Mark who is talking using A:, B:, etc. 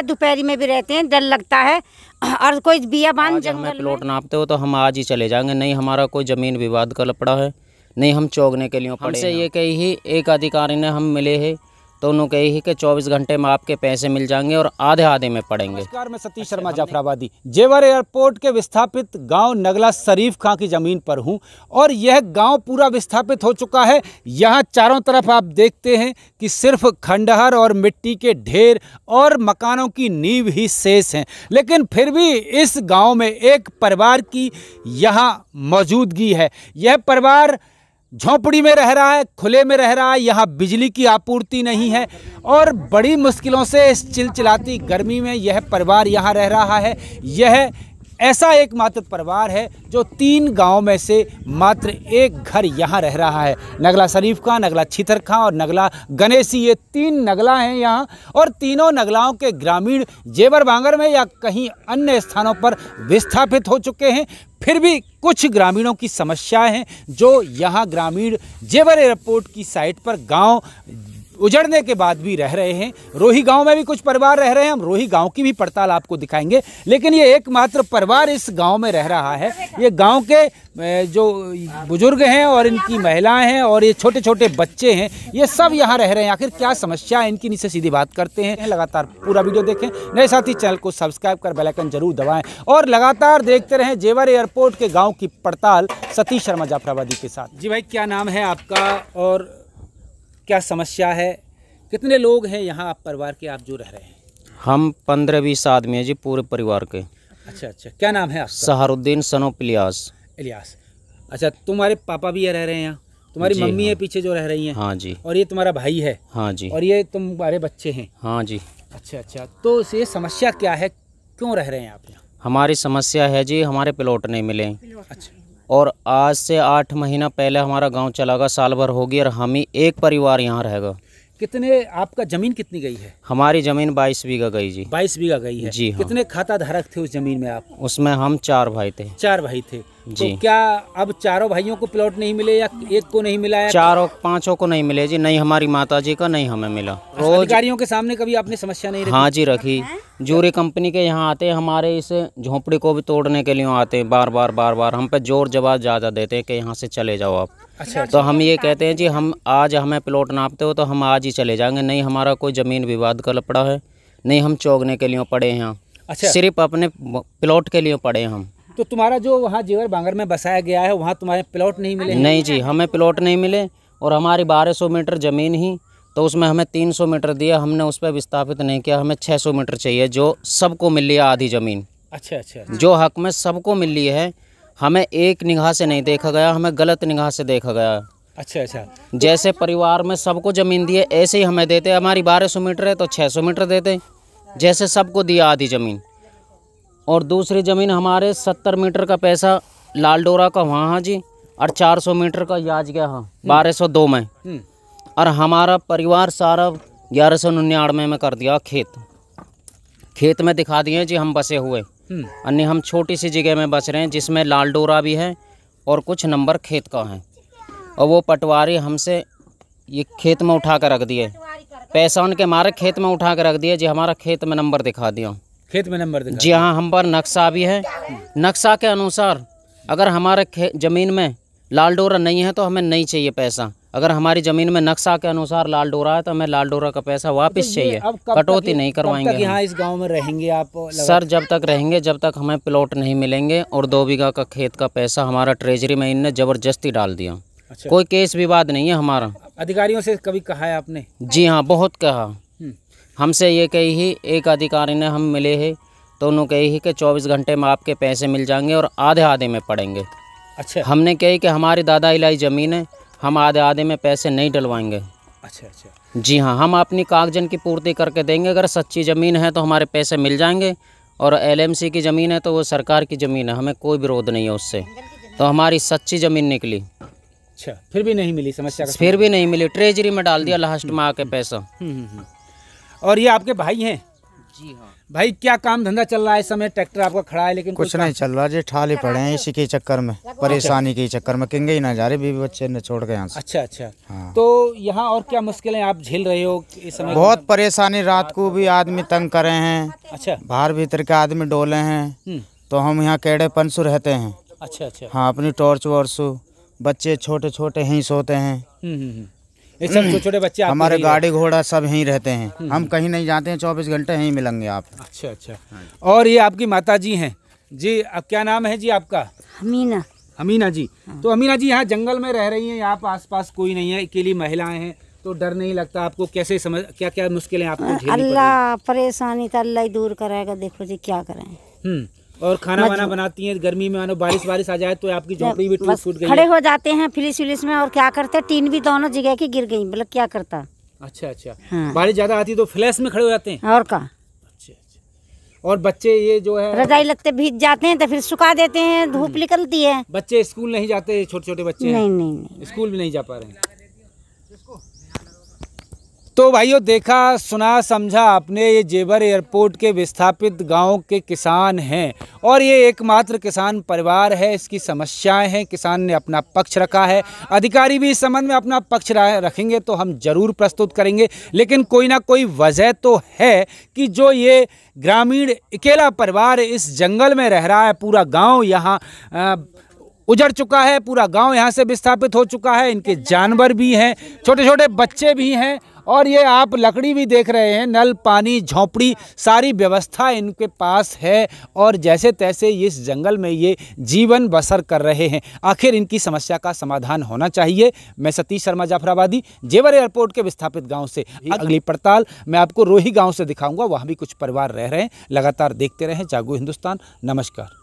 A: है दोपहरी में भी रहते हैं डर लगता है और कोई बिया बांध जंगल प्लॉट नापते हो तो हम आज ही चले जाएंगे नहीं हमारा कोई ज़मीन विवाद का लपड़ा है नहीं हम चौगने के लिए हमसे ये कही ही एक अधिकारी ने हम मिले हैं तो उन्होंने कही कि 24 घंटे में आपके पैसे मिल जाएंगे और आधे आधे में पड़ेंगे
B: नमस्कार मैं सतीश शर्मा जाफराबादी जेवर एयरपोर्ट के विस्थापित गांव नगला शरीफ खां की ज़मीन पर हूं और यह गांव पूरा विस्थापित हो चुका है यहां चारों तरफ आप देखते हैं कि सिर्फ खंडहर और मिट्टी के ढेर और मकानों की नींव ही शेष हैं लेकिन फिर भी इस गाँव में एक परिवार की यहाँ मौजूदगी है यह परिवार झोंपड़ी में रह रहा है खुले में रह रहा है यहाँ बिजली की आपूर्ति नहीं है और बड़ी मुश्किलों से इस चिलचिलाती गर्मी में यह परिवार यहाँ रह रहा है यह ऐसा एकमात्र परिवार है जो तीन गाँव में से मात्र एक घर यहाँ रह रहा है नगला शरीफ खां नगला छितर खां और नगला गणेशी ये तीन नगला हैं यहाँ और तीनों नगलाओं के ग्रामीण जेवर बांगर में या कहीं अन्य स्थानों पर विस्थापित हो चुके हैं फिर भी कुछ ग्रामीणों की समस्याएं हैं जो यहाँ ग्रामीण जेवर एयरपोर्ट की साइट पर गांव उजड़ने के बाद भी रह रहे हैं रोही गांव में भी कुछ परिवार रह रहे हैं हम रोही गांव की भी पड़ताल आपको दिखाएंगे लेकिन ये एकमात्र परिवार इस गांव में रह रहा है ये गांव के जो बुजुर्ग हैं और इनकी महिलाएं हैं और ये छोटे छोटे बच्चे हैं ये सब यहाँ रह रहे हैं आखिर क्या समस्या है इनकी नीचे सीधी बात करते हैं लगातार पूरा वीडियो देखें नए साथी चैनल को सब्सक्राइब कर बेलाइकन जरूर दबाएं और लगातार देखते रहें जेवर एयरपोर्ट के गाँव की पड़ताल सतीश शर्मा जाफराबादी के साथ जी भाई क्या नाम है आपका और क्या समस्या है कितने लोग हैं यहाँ आप परिवार के आप जो रह रहे हैं
A: हम पंद्रह बीस आदमी हैं जी पूरे परिवार के अच्छा अच्छा क्या नाम है आपका सहारुद्दीन सनोप इलियास
B: इलियास अच्छा तुम्हारे पापा भी ये रह रहे हैं यहाँ तुम्हारी मम्मी हाँ। है पीछे जो रह रही हैं हाँ जी और ये तुम्हारा भाई है हाँ जी और ये तुम्हारे बच्चे हैं
A: हाँ जी अच्छा
B: अच्छा तो ये समस्या क्या है क्यों रह रहे हैं आप यहाँ
A: हमारी समस्या है जी हमारे प्लॉट नहीं मिले अच्छा और आज से आठ महीना पहले हमारा गांव चला गया साल भर होगी और हम ही एक परिवार यहाँ रहेगा
B: कितने आपका जमीन कितनी गई है
A: हमारी जमीन बाईस बीघा गई जी बाईस बीघा गई है जी हाँ। कितने
B: खाता धारक थे उस जमीन में आप
A: उसमें हम चार भाई थे चार भाई थे तो जी तो क्या
B: अब चारों भाइयों को प्लॉट नहीं मिले या एक को नहीं मिला या चारों
A: पांचों को नहीं मिले जी नहीं हमारी माता जी का नहीं हमें मिला अच्छा, रोजगारियों
B: के सामने कभी आपने समस्या नहीं
A: हाँ जी रखी हाँ। जूरी कंपनी के यहाँ आते हैं हमारे इस झोंपड़ी को भी तोड़ने के लिए आते हैं बार बार बार बार हम पे जोर जवाब ज़्यादा देते हैं कि यहाँ से चले जाओ आप अच्छा, अच्छा।, अच्छा तो हम ये कहते हैं जी हम आज हमें प्लॉट नापते हो तो हम आज ही चले जाएंगे नहीं हमारा कोई ज़मीन विवाद का लपड़ा है नहीं हम चौगने के लिए पड़े हैं अच्छा सिर्फ अपने प्लॉट के लिए पड़े हम
B: तो तुम्हारा जो वहाँ जेवर बांगर में बसाया गया है वहाँ तुम्हारे प्लॉट नहीं मिले नहीं
A: जी हमें प्लॉट नहीं मिले और हमारी 1200 मीटर ज़मीन ही तो उसमें हमें 300 मीटर दिया हमने उस पर विस्थापित नहीं किया हमें 600 मीटर चाहिए जो सबको मिल लिया आधी ज़मीन अच्छा, अच्छा अच्छा जो हक में सबको मिल रही है हमें एक निगाह से नहीं देखा गया हमें गलत निगाह से देखा गया अच्छा अच्छा जैसे परिवार में सबको ज़मीन दिए ऐसे ही हमें देते हमारी बारह सौ मीटर है तो छः सौ मीटर देते जैसे सबको दिया आधी ज़मीन और दूसरी ज़मीन हमारे सत्तर मीटर का पैसा लाल डोरा का वहाँ हाँ जी और चार सौ मीटर का याज गया हाँ हम्म। बारह सौ दो में हम्म। और हमारा परिवार सारा ग्यारह सौ निन्यानवे में कर दिया खेत खेत में दिखा दिए जी हम बसे हुए हम्म। अन्य हम छोटी सी जगह में बस रहे हैं जिसमें लाल डोरा भी है और कुछ नंबर खेत का है और वो पटवारी हमसे ये खेत में उठा कर रख दिए पैसा उनके मारे खेत में उठा कर रख दिए जी हमारा खेत में नंबर दिखा दिया खेत में नंबर जी हाँ हम पर नक्शा भी है नक्शा के अनुसार अगर हमारे ज़मीन में लाल डोरा नहीं है तो हमें नहीं चाहिए पैसा अगर हमारी ज़मीन में नक्शा के अनुसार लाल डोरा है तो हमें लाल डोरा का पैसा वापस तो चाहिए कटौती नहीं करवाएंगे यहाँ
B: इस गांव में रहेंगे आप सर
A: जब तक रहेंगे जब तक हमें प्लॉट नहीं मिलेंगे और दो बीघा का खेत का पैसा हमारा ट्रेजरी में इनने ज़बरदस्ती डाल दिया अच्छा। कोई केस विवाद नहीं है हमारा
B: अधिकारियों से कभी कहा है आपने
A: जी हाँ बहुत कहा हमसे ये कही ही एक अधिकारी ने हम मिले हैं तो उन्होंने कही ही कि 24 घंटे में आपके पैसे मिल जाएंगे और आधे आधे में पड़ेंगे अच्छा हमने कही कि हमारी दादा इलाई ज़मीन है हम आधे आधे में पैसे नहीं डलवाएंगे
B: अच्छा अच्छा
A: जी हाँ हम अपनी कागजन की पूर्ति करके देंगे अगर सच्ची ज़मीन है तो हमारे पैसे मिल जाएंगे और एलएमसी की ज़मीन है तो वो सरकार की ज़मीन है हमें कोई विरोध नहीं है उससे तो हमारी सच्ची ज़मीन निकली
B: अच्छा फिर भी नहीं मिली समस्या फिर
A: भी नहीं मिली ट्रेजरी में डाल दिया हम्म, लास्ट हम्म, में आके हम्म, पैसा और ये आपके भाई हैं
B: जी हाँ भाई क्या काम धंधा चल रहा है इस समय ट्रैक्टर आपका खड़ा है लेकिन कुछ नहीं चल रहा जी ठाले पड़े हैं इसी के चक्कर में परेशानी अच्छा। के चक्कर में किंगे ही ना जा रहे बीबी बच्चे ने छोड़ गए यहाँ अच्छा अच्छा हाँ। तो यहाँ और क्या मुश्किलें आप झेल रहे हो इस समय बहुत परेशानी रात को भी आदमी तंग करे है अच्छा बाहर भीतर के आदमी डोले हैं हम्म। तो हम यहाँ केड़े पंसु रहते हैं अच्छा अच्छा हाँ अपनी टॉर्च वॉर्च बच्चे छोटे छोटे ही सोते हैं हम्म, हम्म,
A: सब हम्म। छोटे छोटे बच्चे हमारे गाड़ी
B: घोड़ा सब यहीं रहते हैं हम्म। हम कहीं नहीं जाते हैं चौबीस घंटे यहीं मिलेंगे आप अच्छा अच्छा हाँ और ये आपकी माता जी हैं जी अब क्या नाम है जी आपका अमीना अमीना जी हाँ। तो अमीना जी यहाँ जंगल में रह रही हैं आप पास कोई नहीं है अकेली महिलाएं हैं तो डर नहीं लगता आपको कैसे समझ क्या क्या मुश्किलें आपको
A: अल्लाह परेशानी तो अल्लाह ही दूर कराएगा देखो जी क्या करें
B: हम्म। और खाना वाना बनाती हैं गर्मी में मानो बारिश बारिश आ जाए तो आपकी झोपड़ी भी टूट फूट गई खड़े
A: हो जाते हैं फिलिस विलिस में और क्या करते हैं टीन भी दोनों जगह की गिर गई मतलब क्या करता
B: अच्छा अच्छा हाँ। बारिश ज्यादा आती तो फ्लैश में खड़े हो जाते हैं और कहा अच्छा, अच्छा। और बच्चे ये जो है रजाई
A: लगते भीग जाते हैं तो फिर सुखा देते हैं धूप हम्म। निकलती है
B: बच्चे स्कूल नहीं जाते छोटे छोटे बच्चे नहीं, नहीं। स्कूल भी नहीं जा पा रहे हैं तो भाइयों देखा सुना समझा आपने ये जेवर एयरपोर्ट के विस्थापित गांव के किसान हैं और ये एकमात्र किसान परिवार है इसकी समस्याएं हैं किसान ने अपना पक्ष रखा है अधिकारी भी इस संबंध में अपना पक्ष रखेंगे तो हम ज़रूर प्रस्तुत करेंगे लेकिन कोई ना कोई वजह तो है कि जो ये ग्रामीण अकेला परिवार इस जंगल में रह रहा है पूरा गाँव यहाँ उजड़ चुका है पूरा गाँव यहाँ से विस्थापित हो चुका है इनके जानवर भी हैं छोटे छोटे बच्चे भी हैं और ये आप लकड़ी भी देख रहे हैं नल पानी झोंपड़ी सारी व्यवस्था इनके पास है और जैसे तैसे इस जंगल में ये जीवन बसर कर रहे हैं आखिर इनकी समस्या का समाधान होना चाहिए मैं सतीश शर्मा जाफराबादी जेवर एयरपोर्ट के विस्थापित गाँव से अगली पड़ताल मैं आपको रोही गाँव से दिखाऊँगा वहाँ भी कुछ परिवार रह रहे हैं लगातार देखते रहें जागो हिंदुस्तान नमस्कार